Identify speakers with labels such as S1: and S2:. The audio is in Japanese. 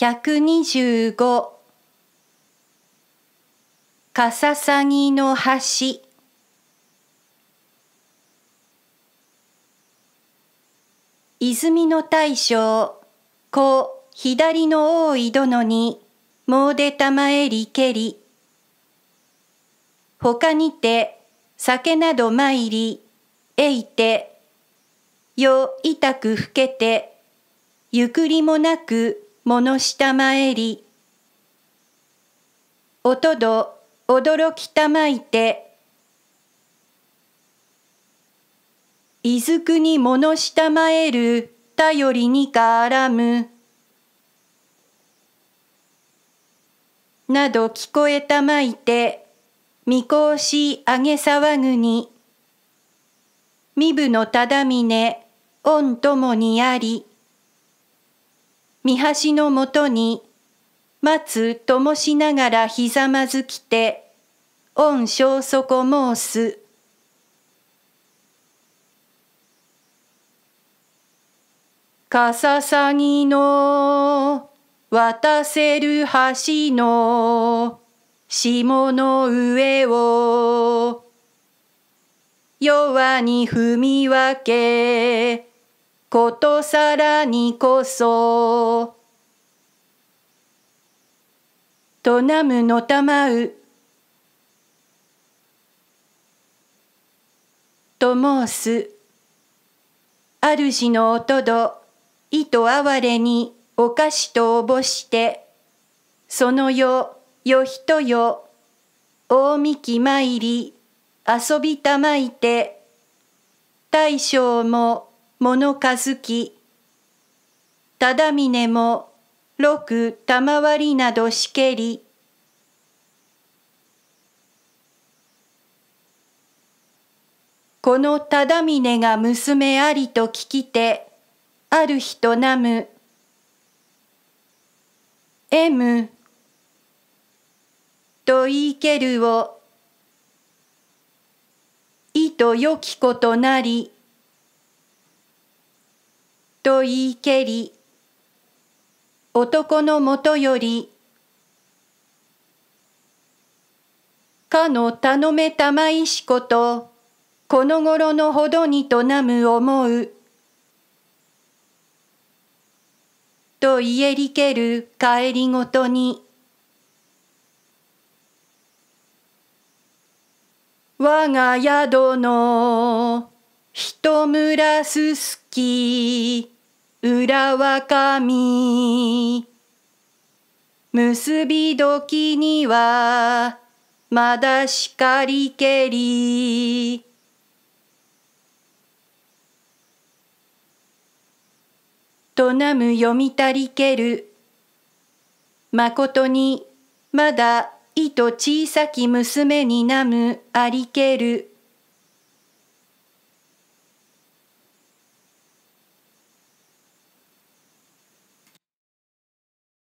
S1: 125かささぎの橋泉の大将子左の大井殿にうでまえりけり他にて酒など参りえいてよいたくふけてゆくりもなく物下参り音ど驚きたまいていずくに物下える頼りにからむなど聞こえたまいて見こしあげ騒ぐに身分のただみね御ともにあり見橋のもとに、松ともしながらひざまずきて、恩そこ申す。かささぎの渡せる橋の下の上を弱に踏み分けことさらにこそとなむのたまうと申す主のおとどいと哀れにお菓子とおぼしてそのよよひとよ大みき参り遊びたまいて大将も物かずきただ峰も六わりなどしけりこのただ峰が娘ありと聞きてある人となむ M と言いけるをいとよきことなりと言いけり男のもとよりかの頼めたまいしことこの頃のほどにとなむ思うと言えりける帰りごとに我が宿の人村すすき裏は紙結び時にはまだしかりけりとなむ読みたりけるまことにまだいと小さき娘になむありける